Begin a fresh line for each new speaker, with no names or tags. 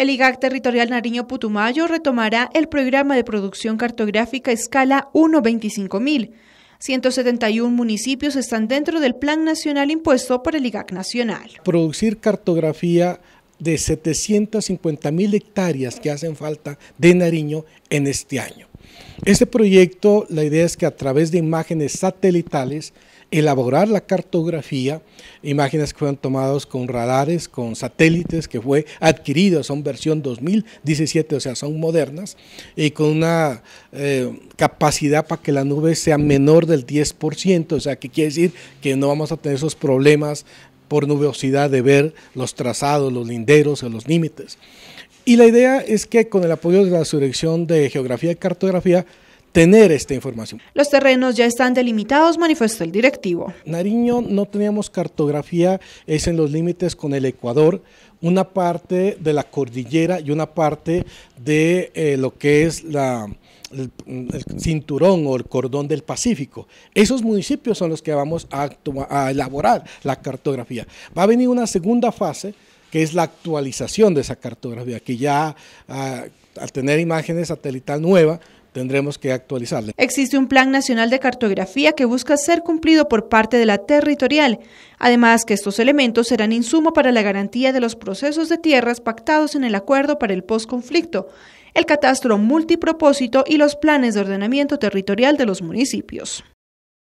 El IGAC Territorial Nariño Putumayo retomará el programa de producción cartográfica escala 1.25.000. 171 municipios están dentro del Plan Nacional impuesto por el IGAC Nacional.
Producir cartografía de 750.000 mil hectáreas que hacen falta de Nariño en este año. Este proyecto, la idea es que a través de imágenes satelitales, elaborar la cartografía, imágenes que fueron tomadas con radares, con satélites, que fue adquirido, son versión 2017, o sea, son modernas, y con una eh, capacidad para que la nube sea menor del 10%, o sea, que quiere decir que no vamos a tener esos problemas por nubosidad de ver los trazados, los linderos o los límites. Y la idea es que con el apoyo de la Subdirección de Geografía y Cartografía, tener esta información.
Los terrenos ya están delimitados, manifestó el directivo.
Nariño no teníamos cartografía, es en los límites con el Ecuador, una parte de la cordillera y una parte de eh, lo que es la, el, cinturón o el cordón del Pacífico. Esos municipios son los que vamos a elaborar la cartografía. Va a venir una segunda fase que es la actualización de esa cartografía, que ya ah, al tener imágenes satelital nueva, tendremos que actualizarla.
Existe un Plan Nacional de Cartografía que busca ser cumplido por parte de la territorial, además que estos elementos serán insumo para la garantía de los procesos de tierras pactados en el acuerdo para el posconflicto, el catastro multipropósito y los planes de ordenamiento territorial de los municipios.